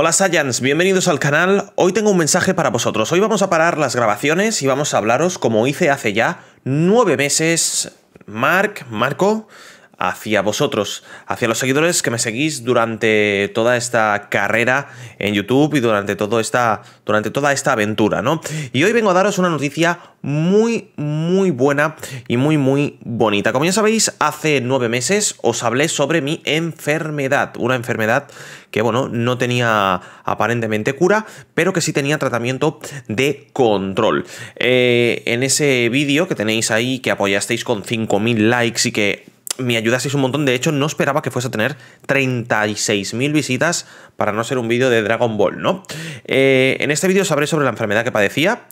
Hola Saiyans, bienvenidos al canal. Hoy tengo un mensaje para vosotros. Hoy vamos a parar las grabaciones y vamos a hablaros, como hice hace ya nueve meses, Mark, Marco, hacia vosotros, hacia los seguidores que me seguís durante toda esta carrera en YouTube y durante, todo esta, durante toda esta aventura, ¿no? Y hoy vengo a daros una noticia muy, muy buena y muy, muy bonita. Como ya sabéis, hace nueve meses os hablé sobre mi enfermedad, una enfermedad que, bueno, no tenía aparentemente cura, pero que sí tenía tratamiento de control. Eh, en ese vídeo que tenéis ahí, que apoyasteis con 5.000 likes y que me es un montón. De hecho, no esperaba que fuese a tener 36.000 visitas para no ser un vídeo de Dragon Ball, ¿no? Eh, en este vídeo sabré sobre la enfermedad que padecía,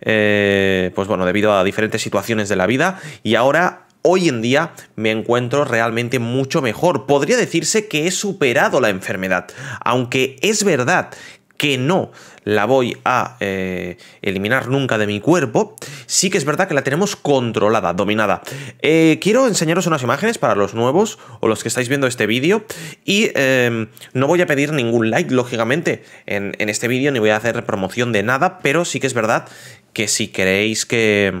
eh, pues bueno, debido a diferentes situaciones de la vida. Y ahora hoy en día me encuentro realmente mucho mejor. Podría decirse que he superado la enfermedad, aunque es verdad que no la voy a eh, eliminar nunca de mi cuerpo, sí que es verdad que la tenemos controlada, dominada. Eh, quiero enseñaros unas imágenes para los nuevos o los que estáis viendo este vídeo y em, no voy a pedir ningún like, lógicamente, en, en este vídeo ni voy a hacer promoción de nada, pero sí que es verdad que si queréis que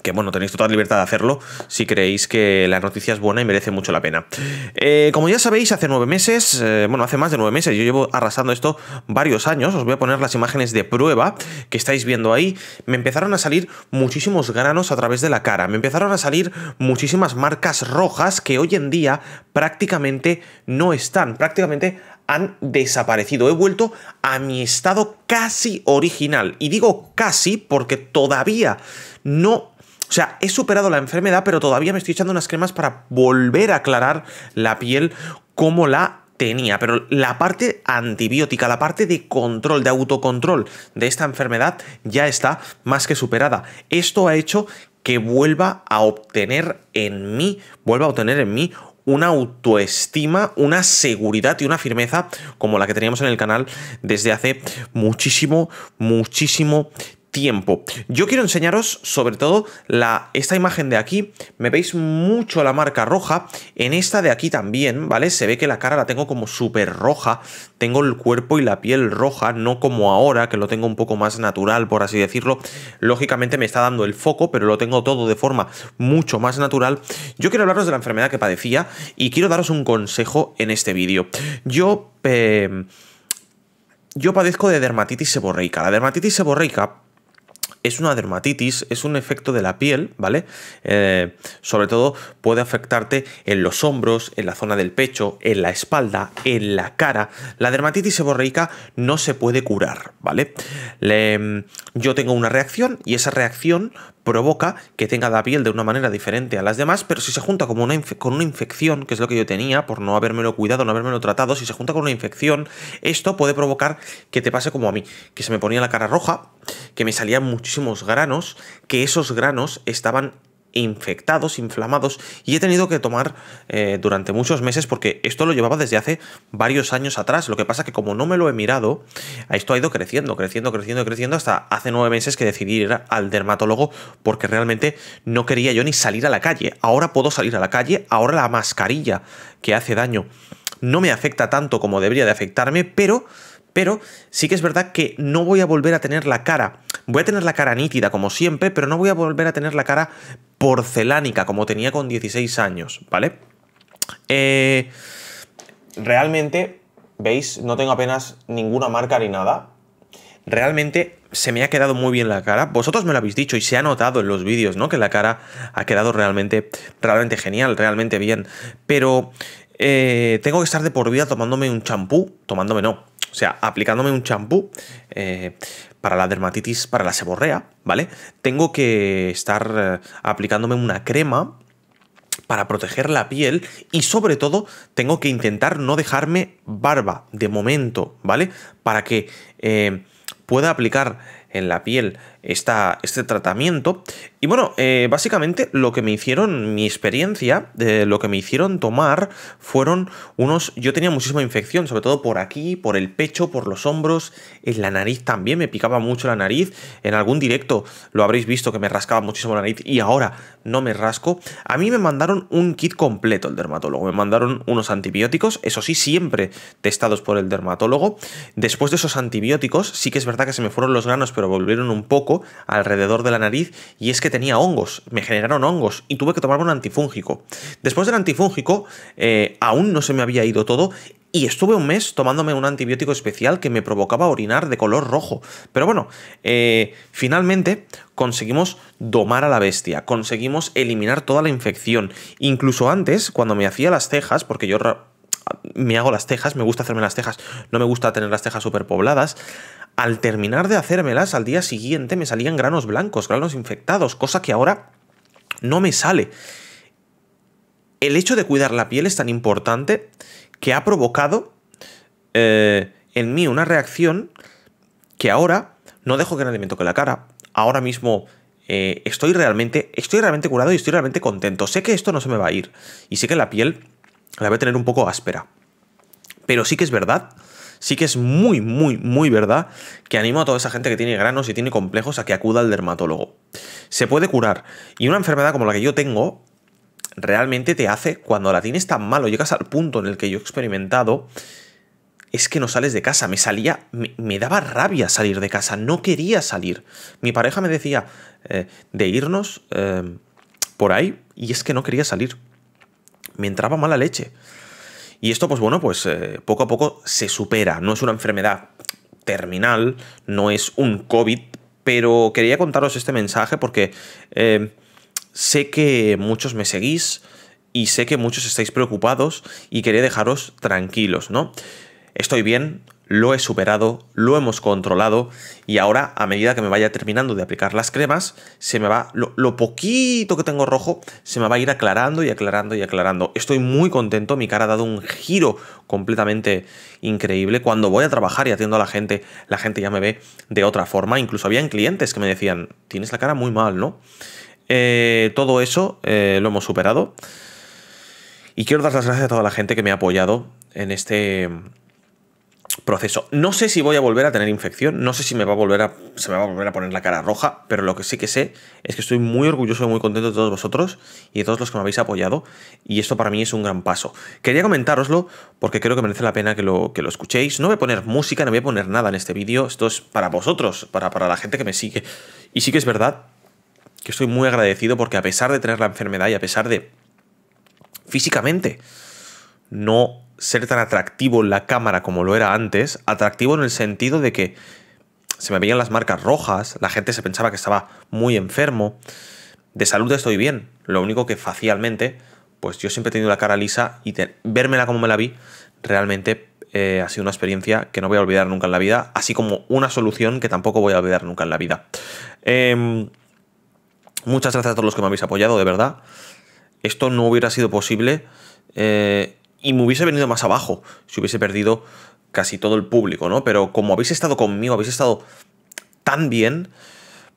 que bueno, tenéis total libertad de hacerlo si creéis que la noticia es buena y merece mucho la pena. Eh, como ya sabéis, hace nueve meses, eh, bueno, hace más de nueve meses, yo llevo arrasando esto varios años, os voy a poner las imágenes de prueba que estáis viendo ahí, me empezaron a salir muchísimos granos a través de la cara, me empezaron a salir muchísimas marcas rojas que hoy en día prácticamente no están, prácticamente han desaparecido. He vuelto a mi estado casi original. Y digo casi porque todavía no o sea, he superado la enfermedad, pero todavía me estoy echando unas cremas para volver a aclarar la piel como la tenía, pero la parte antibiótica, la parte de control, de autocontrol de esta enfermedad ya está más que superada. Esto ha hecho que vuelva a obtener en mí, vuelva a obtener en mí una autoestima, una seguridad y una firmeza como la que teníamos en el canal desde hace muchísimo, muchísimo tiempo. Yo quiero enseñaros sobre todo la, esta imagen de aquí, me veis mucho la marca roja, en esta de aquí también, ¿vale? Se ve que la cara la tengo como súper roja, tengo el cuerpo y la piel roja, no como ahora, que lo tengo un poco más natural, por así decirlo. Lógicamente me está dando el foco, pero lo tengo todo de forma mucho más natural. Yo quiero hablaros de la enfermedad que padecía y quiero daros un consejo en este vídeo. Yo... Eh, yo padezco de dermatitis seborreica. La dermatitis seborreica es una dermatitis, es un efecto de la piel, ¿vale? Eh, sobre todo puede afectarte en los hombros, en la zona del pecho, en la espalda, en la cara. La dermatitis seborreica no se puede curar, ¿vale? Mm, yo tengo una reacción y esa reacción provoca que tenga la piel de una manera diferente a las demás, pero si se junta como una con una infección, que es lo que yo tenía por no habérmelo cuidado, no habérmelo tratado, si se junta con una infección, esto puede provocar que te pase como a mí, que se me ponía la cara roja, que me salían muchísimos granos, que esos granos estaban infectados, inflamados, y he tenido que tomar eh, durante muchos meses porque esto lo llevaba desde hace varios años atrás. Lo que pasa que como no me lo he mirado, esto ha ido creciendo, creciendo, creciendo, creciendo, hasta hace nueve meses que decidí ir al dermatólogo porque realmente no quería yo ni salir a la calle. Ahora puedo salir a la calle, ahora la mascarilla que hace daño no me afecta tanto como debería de afectarme, pero... Pero sí que es verdad que no voy a volver a tener la cara. Voy a tener la cara nítida como siempre, pero no voy a volver a tener la cara porcelánica, como tenía con 16 años, ¿vale? Eh, realmente, veis, no tengo apenas ninguna marca ni nada. Realmente se me ha quedado muy bien la cara. Vosotros me lo habéis dicho y se ha notado en los vídeos, ¿no? Que la cara ha quedado realmente, realmente genial, realmente bien. Pero eh, tengo que estar de por vida tomándome un champú, tomándome no, o sea, aplicándome un champú eh, para la dermatitis, para la seborrea, ¿vale? Tengo que estar eh, aplicándome una crema para proteger la piel y sobre todo tengo que intentar no dejarme barba de momento, ¿vale? Para que eh, pueda aplicar en la piel este tratamiento. Y bueno, eh, básicamente lo que me hicieron, mi experiencia, de lo que me hicieron tomar fueron unos... Yo tenía muchísima infección, sobre todo por aquí, por el pecho, por los hombros, en la nariz también, me picaba mucho la nariz. En algún directo lo habréis visto que me rascaba muchísimo la nariz y ahora no me rasco. A mí me mandaron un kit completo el dermatólogo, me mandaron unos antibióticos, eso sí, siempre testados por el dermatólogo. Después de esos antibióticos, sí que es verdad que se me fueron los granos, pero volvieron un poco alrededor de la nariz y es que tenía hongos, me generaron hongos y tuve que tomarme un antifúngico. Después del antifúngico eh, aún no se me había ido todo y estuve un mes tomándome un antibiótico especial que me provocaba orinar de color rojo. Pero bueno, eh, finalmente conseguimos domar a la bestia, conseguimos eliminar toda la infección. Incluso antes, cuando me hacía las cejas, porque yo me hago las cejas, me gusta hacerme las cejas, no me gusta tener las cejas superpobladas, pobladas, al terminar de hacérmelas, al día siguiente me salían granos blancos, granos infectados, cosa que ahora no me sale. El hecho de cuidar la piel es tan importante que ha provocado eh, en mí una reacción que ahora no dejo que nadie me toque la cara. Ahora mismo eh, estoy, realmente, estoy realmente curado y estoy realmente contento. Sé que esto no se me va a ir y sé que la piel la voy a tener un poco áspera. Pero sí que es verdad sí que es muy, muy, muy verdad que animo a toda esa gente que tiene granos y tiene complejos a que acuda al dermatólogo. Se puede curar. Y una enfermedad como la que yo tengo realmente te hace, cuando la tienes tan malo, llegas al punto en el que yo he experimentado, es que no sales de casa. Me salía, me, daba rabia salir de casa, no quería salir. Mi pareja me decía eh, de irnos eh, por ahí y es que no quería salir. Me entraba mala leche. Y esto, pues bueno, pues eh, poco a poco se supera. No es una enfermedad terminal, no es un COVID, pero quería contaros este mensaje porque eh, sé que muchos me seguís y sé que muchos estáis preocupados y quería dejaros tranquilos, ¿no? Estoy bien, lo he superado, lo hemos controlado y ahora a medida que me vaya terminando de aplicar las cremas, se me va lo, poquito que tengo rojo se me va a ir aclarando y aclarando y aclarando. Estoy muy contento, mi cara ha dado un giro completamente increíble. Cuando voy a trabajar y atiendo a la gente, la gente ya me ve de otra forma. Incluso habían clientes que me decían, tienes la cara muy mal, ¿no? Eh, todo eso eh, lo hemos superado. Y quiero dar las gracias a toda la gente que me ha apoyado en este proceso. No sé si voy a volver a tener infección, no sé si me va a volver a, se me va a volver a poner la cara roja, pero lo que sí que sé es que estoy muy orgulloso y muy contento de todos vosotros y de todos los que me habéis apoyado y esto para mí es un gran paso. Quería comentároslo porque creo que merece la pena que lo, que lo escuchéis. No voy a poner música, no voy a poner nada en este vídeo, esto es para vosotros, para, para la gente que me sigue. Y sí que es verdad que estoy muy agradecido porque a pesar de tener la enfermedad y a pesar de físicamente no ser tan atractivo en la cámara como lo era antes, atractivo en el sentido de que se me veían las marcas rojas, la gente se pensaba que estaba muy enfermo. De salud estoy bien, lo único que facialmente, pues yo siempre he tenido la cara lisa y vérmela como me la vi, realmente eh, ha sido una experiencia que no voy a olvidar nunca en la vida, así como una solución que tampoco voy a olvidar nunca en la vida. Em, muchas gracias a todos los que me habéis apoyado, de verdad. Esto no hubiera sido posible eh, y me hubiese venido más abajo si hubiese perdido casi todo el público, ¿no? Pero como habéis estado conmigo, habéis estado tan bien,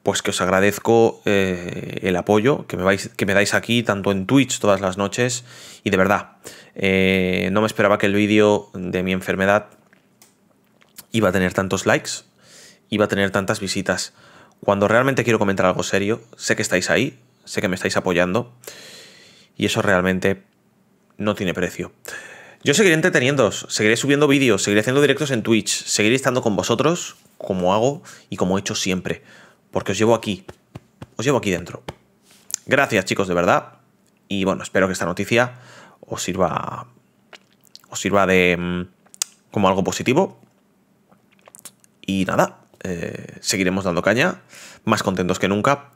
pues que os agradezco eh, el apoyo que me, vais, que me dais aquí, tanto en Twitch todas las noches, y de verdad, eh, no me esperaba que el vídeo de mi enfermedad iba a tener tantos likes, iba a tener tantas visitas. Cuando realmente quiero comentar algo serio, sé que estáis ahí, sé que me estáis apoyando, y eso realmente no tiene precio. Yo seguiré entreteniéndoos, seguiré subiendo vídeos, seguiré haciendo directos en Twitch, seguiré estando con vosotros, como hago y como he hecho siempre, porque os llevo aquí, os llevo aquí dentro. Gracias chicos, de verdad, y bueno, espero que esta noticia os sirva, os sirva de mm, como algo positivo. Y nada, eh, seguiremos dando caña, más contentos que nunca,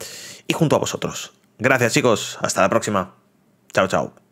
y junto a vosotros. Gracias chicos, hasta la próxima. Chao, chao.